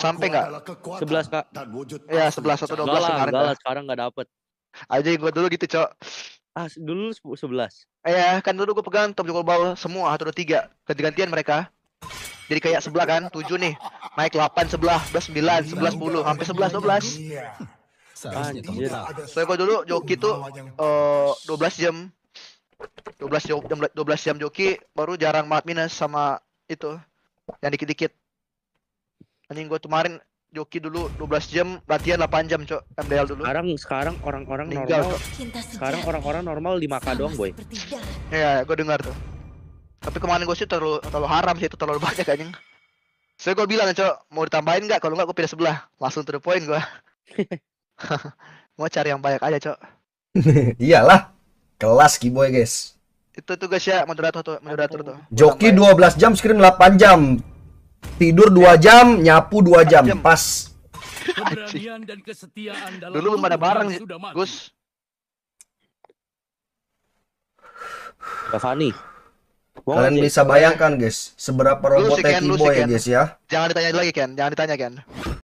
Sampai nggak? Sebelas kak. Ya sebelas atau dua belas sekarang Enggak sekarang nggak dapet. Aja gue dulu gitu cok. Ah dulu sebelas. Iya kan dulu gue pegang top jokol bawah semua atau dua tiga ganti-gantian mereka. Jadi kayak sebelah kan tujuh nih naik delapan sebelah belas sembilan iya, sebelas puluh hampir sebelas iya, dua belas. Iya. Anjir. Soalnya gue dulu joki tuh eh, dua belas jam. dua belas jam dua belas jam joki baru jarang banget minus sama itu yang dikit-dikit Anjing gua kemarin joki dulu 12 jam latihan 8 jam cok MDL kan dulu sekarang sekarang orang-orang normal sekarang orang-orang normal 5 k doang boy iya ya, gue dengar tuh tapi kemarin gue sih terlalu terlalu haram sih itu terlalu banyak anjing saya so, gue bilang cok mau ditambahin nggak kalau nggak gue pindah sebelah langsung to the point gue mau cari yang banyak aja cok iyalah kelas kiboy guys itu tugas ya moderator tuh moderator tuh joki 12 jam scrim 8 jam tidur dua ya. jam nyapu dua jam pas keberanian dan kesetiaan dalam dulu belum ada barang ya, sudah Gus Wow, Kalian aja. bisa bayangkan guys, seberapa robotnya si Kibo si ya guys ya. Jangan ditanya lagi Ken, jangan ditanya Ken.